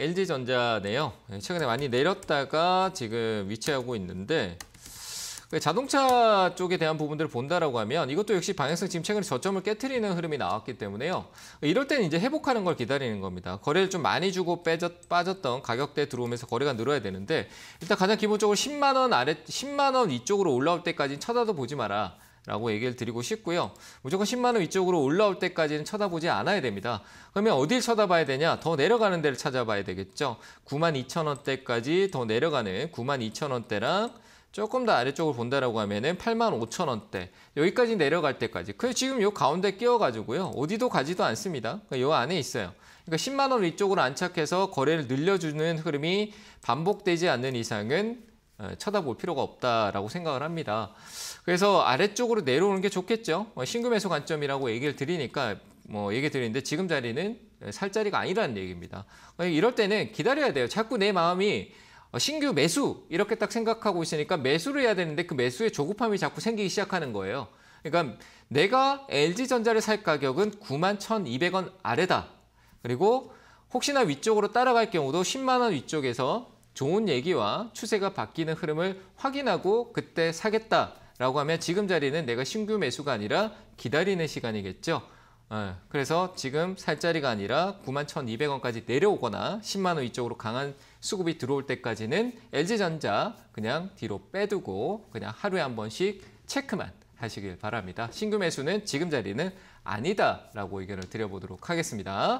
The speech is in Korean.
LG전자네요. 예, 최근에 많이 내렸다가 지금 위치하고 있는데 그 자동차 쪽에 대한 부분들을 본다라고 하면 이것도 역시 방향성 지금 최근에 저점을 깨뜨리는 흐름이 나왔기 때문에요. 이럴 때는 이제 회복하는 걸 기다리는 겁니다. 거래를 좀 많이 주고 빼졌, 빠졌던 가격대 들어오면서 거래가 늘어야 되는데 일단 가장 기본적으로 10만 원 아래 10만 원 이쪽으로 올라올 때까지 쳐다도 보지 마라. 라고 얘기를 드리고 싶고요. 무조건 10만 원 위쪽으로 올라올 때까지는 쳐다보지 않아야 됩니다. 그러면 어딜 쳐다봐야 되냐? 더 내려가는 데를 찾아봐야 되겠죠. 9만 2천 원대까지 더 내려가는 9만 2천 원대랑 조금 더 아래쪽을 본다라고 하면은 8만 5천 원대 여기까지 내려갈 때까지 그래서 지금 요 가운데 끼어가지고요 어디도 가지도 않습니다 그러니까 요 안에 있어요 그러니까 10만 원 위쪽으로 안착해서 거래를 늘려주는 흐름이 반복되지 않는 이상은 어, 쳐다볼 필요가 없다라고 생각을 합니다. 그래서 아래쪽으로 내려오는 게 좋겠죠. 뭐 신금매수 관점이라고 얘기를 드리니까 뭐 얘기 드리는데 지금 자리는 살 자리가 아니라는 얘기입니다. 어, 이럴 때는 기다려야 돼요. 자꾸 내 마음이 어, 신규 매수 이렇게 딱 생각하고 있으니까 매수를 해야 되는데 그매수에 조급함이 자꾸 생기기 시작하는 거예요. 그러니까 내가 LG전자를 살 가격은 91,200원 아래다. 그리고 혹시나 위쪽으로 따라갈 경우도 10만 원 위쪽에서 좋은 얘기와 추세가 바뀌는 흐름을 확인하고 그때 사겠다라고 하면 지금 자리는 내가 신규 매수가 아니라 기다리는 시간이겠죠. 어, 그래서 지금 살 자리가 아니라 91,200원까지 내려오거나 10만 원 이쪽으로 강한 수급이 들어올 때까지는 LG전자 그냥 뒤로 빼두고 그냥 하루에 한 번씩 체크만 하시길 바랍니다. 신규 매수는 지금 자리는 아니다라고 의견을 드려보도록 하겠습니다.